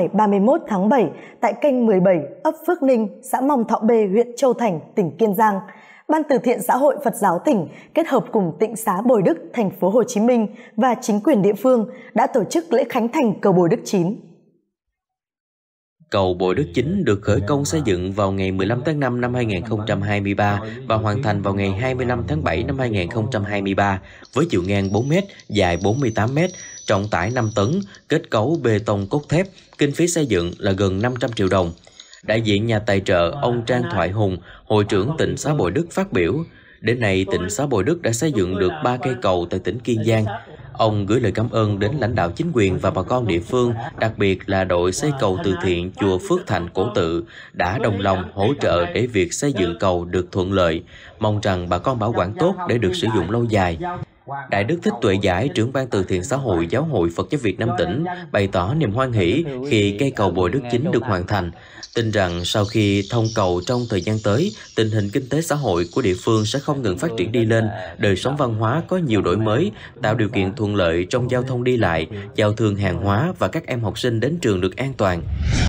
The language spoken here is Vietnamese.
ngày 31 tháng 7 tại kênh 17 ấp Phước Ninh, xã Mong Thọ Bê, huyện Châu Thành, tỉnh Kiên Giang. Ban từ thiện xã hội Phật giáo tỉnh kết hợp cùng tịnh xá Bồi Đức, thành phố Hồ Chí Minh và chính quyền địa phương đã tổ chức lễ khánh thành cầu Bồi Đức 9. Cầu Bội Đức Chính được khởi công xây dựng vào ngày 15 tháng 5 năm 2023 và hoàn thành vào ngày 25 tháng 7 năm 2023 với chiều ngang 4m, dài 48m, trọng tải 5 tấn, kết cấu bê tông cốt thép, kinh phí xây dựng là gần 500 triệu đồng. Đại diện nhà tài trợ ông Trang Thoại Hùng, hội trưởng tỉnh xã Bội Đức phát biểu, Đến nay, tỉnh xã Bội Đức đã xây dựng được 3 cây cầu tại tỉnh Kiên Giang. Ông gửi lời cảm ơn đến lãnh đạo chính quyền và bà con địa phương, đặc biệt là đội xây cầu từ thiện chùa Phước Thành Cổ Tự đã đồng lòng hỗ trợ để việc xây dựng cầu được thuận lợi, mong rằng bà con bảo quản tốt để được sử dụng lâu dài. Đại đức Thích Tuệ Giải, trưởng ban từ thiện xã hội Giáo hội Phật giáo Việt Nam tỉnh, bày tỏ niềm hoan hỷ khi cây cầu Bồi Đức Chính được hoàn thành. Tin rằng sau khi thông cầu trong thời gian tới, tình hình kinh tế xã hội của địa phương sẽ không ngừng phát triển đi lên, đời sống văn hóa có nhiều đổi mới, tạo điều kiện thuận lợi trong giao thông đi lại, giao thương hàng hóa và các em học sinh đến trường được an toàn.